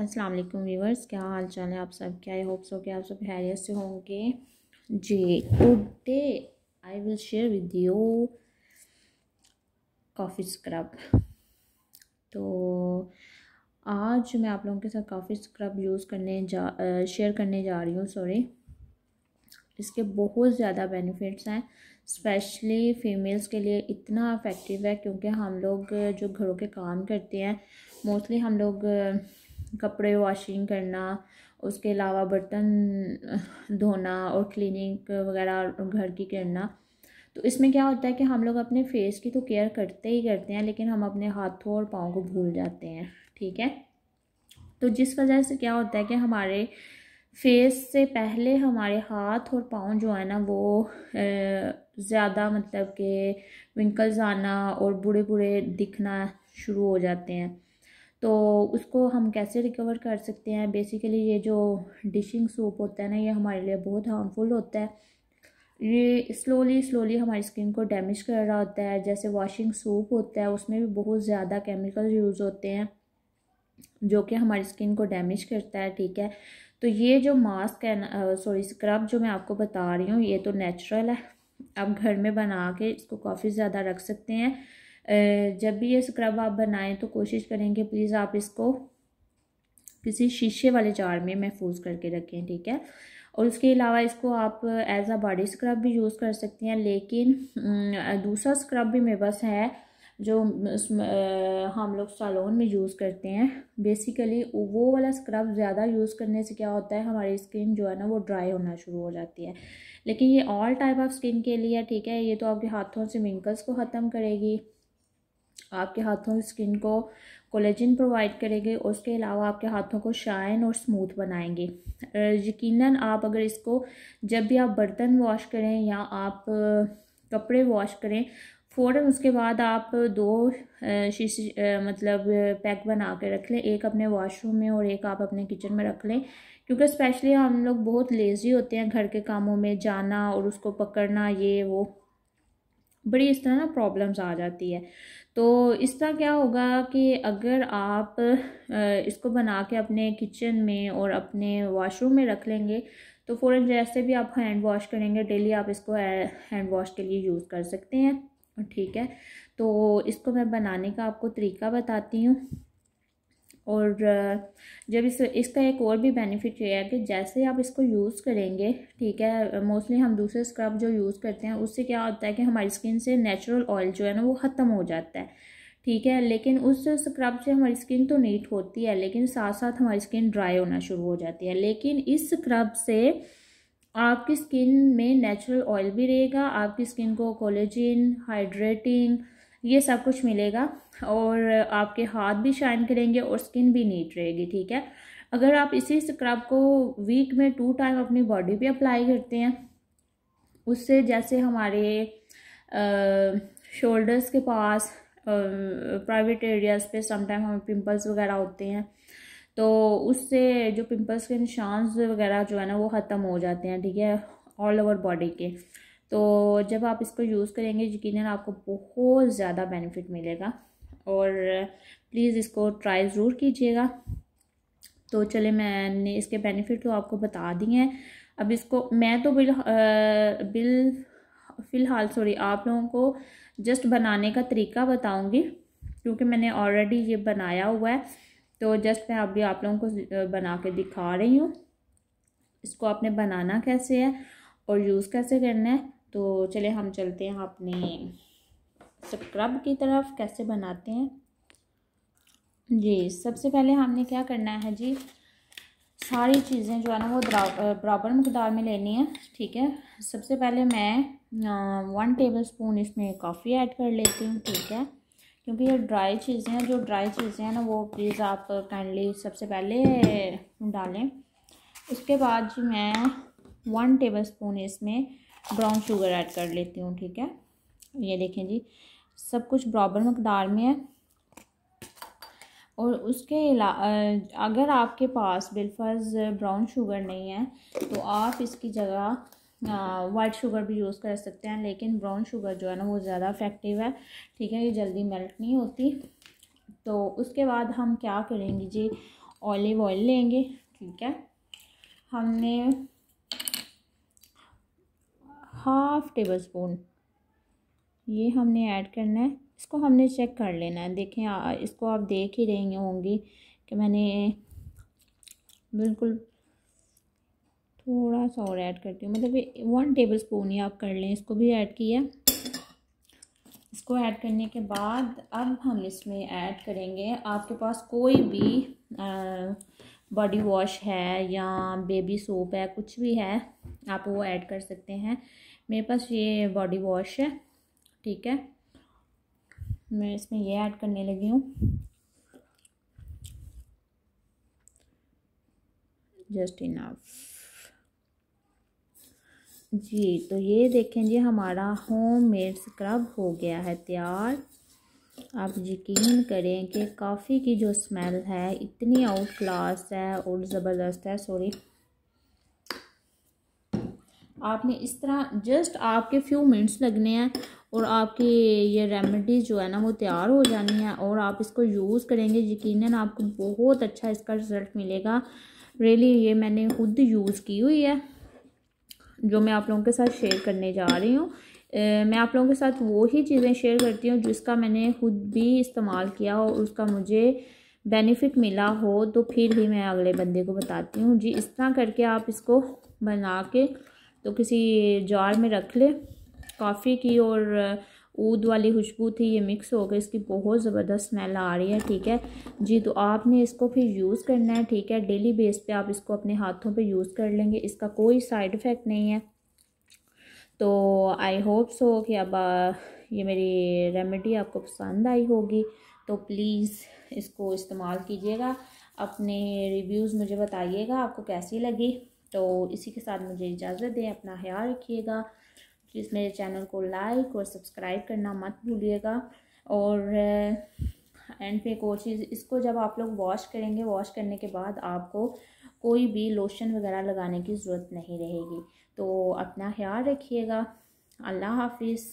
अस्सलाम वालेकुम व्यूवर्स क्या हाल चाल है आप सब क्या आई होप्स हो कि आप सब हैरियत से होंगे जी today I will share with you coffee scrub तो आज मैं आप लोगों के साथ कॉफ़ी स्क्रब यूज़ करने जा शेयर करने जा रही हूँ सॉरी इसके बहुत ज़्यादा बेनिफिट्स हैं स्पेशली फ़ीमेल्स के लिए इतना इफ़ेक्टिव है क्योंकि हम लोग जो घरों के काम करते हैं मोस्टली हम लोग कपड़े वॉशिंग करना उसके अलावा बर्तन धोना और क्लीनिंग वगैरह घर की करना तो इसमें क्या होता है कि हम लोग अपने फेस की तो केयर करते ही करते हैं लेकिन हम अपने हाथों और पाँव को भूल जाते हैं ठीक है तो जिस वजह से क्या होता है कि हमारे फेस से पहले हमारे हाथ और पाँव जो है ना वो ज़्यादा मतलब के विंकल्स आना और बुरे बुरे दिखना शुरू हो जाते हैं तो उसको हम कैसे रिकवर कर सकते हैं बेसिकली ये जो डिशिंग सूप होता है ना ये हमारे लिए बहुत हार्मफुल होता है ये स्लोली स्लोली हमारी स्किन को डैमेज कर रहा होता है जैसे वॉशिंग सूप होता है उसमें भी बहुत ज़्यादा केमिकल यूज़ होते हैं जो कि हमारी स्किन को डैमेज करता है ठीक है तो ये जो मास्क है सॉरी स्क्रब जो मैं आपको बता रही हूँ ये तो नेचुरल है आप घर में बना के इसको काफ़ी ज़्यादा रख सकते हैं जब भी ये स्क्रब आप बनाएं तो कोशिश करेंगे प्लीज़ आप इसको किसी शीशे वाले जार में महफूज करके रखें ठीक है और उसके अलावा इसको आप एज अ बॉडी स्क्रब भी यूज़ कर सकती हैं लेकिन दूसरा स्क्रब भी मेरे पास है जो हम लोग सालोन में यूज़ करते हैं बेसिकली वो वाला स्क्रब ज़्यादा यूज़ करने से क्या होता है हमारी स्किन जो है ना वो ड्राई होना शुरू हो जाती है लेकिन ये ऑल टाइप ऑफ स्किन के लिए ठीक है ये तो आपके हाथों से मिंकल्स को ख़त्म करेगी आपके हाथों की स्किन को कोलेजन प्रोवाइड करेंगे और उसके अलावा आपके हाथों को शाइन और स्मूथ बनाएंगे यकीनन आप अगर इसको जब भी आप बर्तन वॉश करें या आप कपड़े वॉश करें फ़ौरन उसके बाद आप दो शीश मतलब पैक बना के रख लें एक अपने वॉशरूम में और एक आप अपने किचन में रख लें क्योंकि स्पेशली हम लोग बहुत लेज़ी होते हैं घर के कामों में जाना और उसको पकड़ना ये वो बड़ी इस तरह ना प्रॉब्लम्स आ जाती है तो इस तरह क्या होगा कि अगर आप इसको बना के अपने किचन में और अपने वॉशरूम में रख लेंगे तो फ़ौरन जैसे भी आप हैंड वॉश करेंगे डेली आप इसको हैंड वॉश के लिए यूज़ कर सकते हैं ठीक है तो इसको मैं बनाने का आपको तरीका बताती हूँ और जब इस इसका एक और भी बेनिफिट ये है कि जैसे आप इसको यूज़ करेंगे ठीक है मोस्टली हम दूसरे स्क्रब जो यूज़ करते हैं उससे क्या होता है कि हमारी स्किन से नेचुरल ऑयल जो है ना वो ख़त्म हो जाता है ठीक है लेकिन उस स्क्रब से हमारी स्किन तो नीट होती है लेकिन साथ साथ हमारी स्किन ड्राई होना शुरू हो जाती है लेकिन इस स्क्रब से आपकी स्किन में नेचुरल ऑयल भी रहेगा आपकी स्किन को कोलेजिन हाइड्रेटिंग ये सब कुछ मिलेगा और आपके हाथ भी शाइन करेंगे और स्किन भी नीट रहेगी ठीक है अगर आप इसी स्क्रब को वीक में टू टाइम अपनी बॉडी पे अप्लाई करते हैं उससे जैसे हमारे शोल्डर्स के पास प्राइवेट एरियाज़ पे समटाइम हमें पिंपल्स वगैरह होते हैं तो उससे जो पिंपल्स के निशान वगैरह जो है ना वो ख़त्म हो जाते हैं ठीक है ऑल ओवर बॉडी के तो जब आप इसको यूज़ करेंगे यकीन आपको बहुत ज़्यादा बेनिफिट मिलेगा और प्लीज़ इसको ट्राई ज़रूर कीजिएगा तो चले मैंने इसके बेनिफिट तो आपको बता दिए हैं अब इसको मैं तो बिल आ, बिल फ़िलहाल सॉरी आप लोगों को जस्ट बनाने का तरीका बताऊंगी क्योंकि मैंने ऑलरेडी ये बनाया हुआ है तो जस्ट मैं अभी आप लोगों को बना के दिखा रही हूँ इसको आपने बनाना कैसे है और यूज़ कैसे करना है तो चले हम चलते हैं अपने स्क्रब की तरफ कैसे बनाते हैं जी सबसे पहले हमने क्या करना है जी सारी चीज़ें जो है ना वो बराबर मकदार में लेनी है ठीक है सबसे पहले मैं वन टेबल स्पून इसमें कॉफ़ी ऐड कर लेती हूँ ठीक है क्योंकि ये ड्राई चीज़ें हैं जो ड्राई चीज़ें हैं ना वो प्लीज़ आप काइंडली सबसे पहले डालें उसके बाद जी मैं वन टेबल स्पून इसमें ब्राउन शुगर ऐड कर लेती हूँ ठीक है ये देखें जी सब कुछ बराबर मकदार में है और उसके अगर आपके पास बिलफर्ज ब्राउन शुगर नहीं है तो आप इसकी जगह वाइट शुगर भी यूज़ कर सकते हैं लेकिन ब्राउन शुगर जो है ना वो ज़्यादा इफ़ेक्टिव है ठीक है ये जल्दी मेल्ट नहीं होती तो उसके बाद हम क्या करेंगे जी ऑलिव ऑयल लेंगे ठीक है हमने हाफ टेबल स्पून ये हमने ऐड करना है इसको हमने चेक कर लेना है देखें इसको आप देख ही रहे होंगी कि मैंने बिल्कुल थोड़ा सा और ऐड करती हूँ मतलब वन टेबल स्पून ही आप कर लें इसको भी ऐड किया इसको ऐड करने के बाद अब हम इसमें ऐड करेंगे आपके पास कोई भी बॉडी वॉश है या बेबी सोप है कुछ भी है आप वो ऐड कर सकते हैं मेरे पास ये बॉडी वॉश है ठीक है मैं इसमें ये ऐड करने लगी हूँ जस्ट इनफ जी तो ये देखें जी हमारा होम मेड स्क्रब हो गया है तैयार आप यकीन करें कि काफ़ी की जो स्मेल है इतनी आउट क्लास है और ज़बरदस्त है सॉरी आपने इस तरह जस्ट आपके फ्यू मिनट्स लगने हैं और आपकी ये रेमेडीज़ जो है ना वो तैयार हो जानी है और आप इसको यूज़ करेंगे यकीनन आपको बहुत अच्छा इसका रिज़ल्ट मिलेगा रियली ये मैंने खुद यूज़ की हुई है जो मैं आप लोगों के साथ शेयर करने जा रही हूँ मैं आप लोगों के साथ वो ही चीज़ें शेयर करती हूँ जिसका मैंने खुद भी इस्तेमाल किया हो और उसका मुझे बेनिफिट मिला हो तो फिर ही मैं अगले बंदे को बताती हूँ जी इस तरह करके आप इसको बना के तो किसी जार में रख ले कॉफ़ी की और ऊद वाली खुशबू थी ये मिक्स हो गई इसकी बहुत ज़बरदस्त स्मेल आ रही है ठीक है जी तो आपने इसको फिर यूज़ करना है ठीक है डेली बेस पे आप इसको अपने हाथों पे यूज़ कर लेंगे इसका कोई साइड इफ़ेक्ट नहीं है तो आई होप सो कि अब ये मेरी रेमेडी आपको पसंद आई होगी तो प्लीज़ इसको इस्तेमाल कीजिएगा अपने रिव्यूज़ मुझे बताइएगा आपको कैसी लगी तो इसी के साथ मुझे इजाज़त दें अपना ख्याल रखिएगा प्लीज़ मेरे चैनल को लाइक और सब्सक्राइब करना मत भूलिएगा और एंड पे एक और चीज़ इसको जब आप लोग वॉश करेंगे वॉश करने के बाद आपको कोई भी लोशन वगैरह लगाने की ज़रूरत नहीं रहेगी तो अपना ख्याल रखिएगा अल्लाह हाफिज़